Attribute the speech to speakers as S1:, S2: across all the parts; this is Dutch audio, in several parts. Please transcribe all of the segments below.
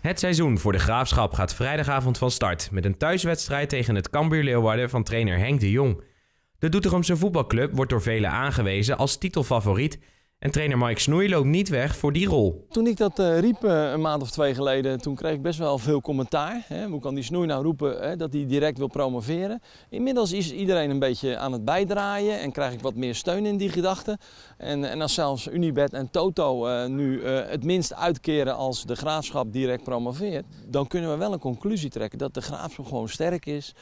S1: Het seizoen voor de Graafschap gaat vrijdagavond van start met een thuiswedstrijd tegen het Cambuur Leeuwarden van trainer Henk de Jong. De Doetinchemse voetbalclub wordt door velen aangewezen als titelfavoriet en trainer Mike Snoei loopt niet weg voor die rol.
S2: Toen ik dat eh, riep eh, een maand of twee geleden, toen kreeg ik best wel veel commentaar. Hè. Hoe kan die Snoei nou roepen hè, dat hij direct wil promoveren? Inmiddels is iedereen een beetje aan het bijdraaien en krijg ik wat meer steun in die gedachten. En, en als zelfs Unibed en Toto eh, nu het minst uitkeren als de graafschap direct promoveert, dan kunnen we wel een conclusie trekken dat de graafschap gewoon sterk is,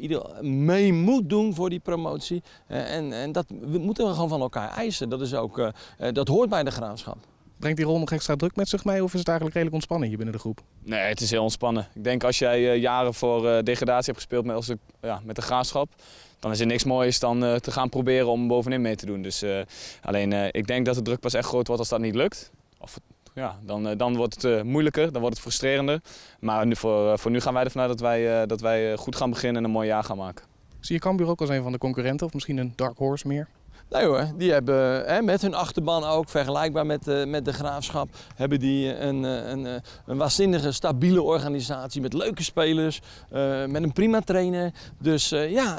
S2: ieder mee moet doen voor die promotie. en, en dat moeten we gewoon van elkaar eisen. Dat is ook ook, eh, eh, dat hoort bij de graafschap.
S3: Brengt die rol nog extra druk met zich mee of is het eigenlijk redelijk ontspannen hier binnen de groep?
S4: Nee, het is heel ontspannen. Ik denk als jij eh, jaren voor degradatie hebt gespeeld met, als de, ja, met de graafschap, dan is er niks moois dan te gaan proberen om bovenin mee te doen. Dus, alleen ik denk dat de druk pas echt groot wordt als dat niet lukt. Of, ja, dan, dan wordt het moeilijker, dan wordt het frustrerender. Maar nu, voor, voor nu gaan wij ervan uit dat wij, dat wij goed gaan beginnen en een mooi jaar gaan maken. Zie je
S3: Cambuur ook als een van de concurrenten of misschien een dark horse meer?
S2: Nee hoor, die hebben hè, met hun achterban ook, vergelijkbaar met, eh, met de graafschap, hebben die eh, een, eh, een, waanzinnige, stabiele organisatie met leuke spelers, met een prima trainer. Dus ja,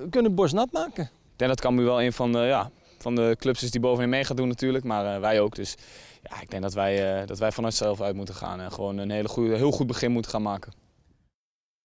S2: we kunnen borst nat maken. Ik
S4: denk dat nu wel een van de, ja, van de clubs is die bovenin mee doen natuurlijk, maar wij ook. Dus ja, ik denk dat wij, dat wij van onszelf uit moeten gaan en gewoon een hele goede, heel goed begin moeten gaan maken.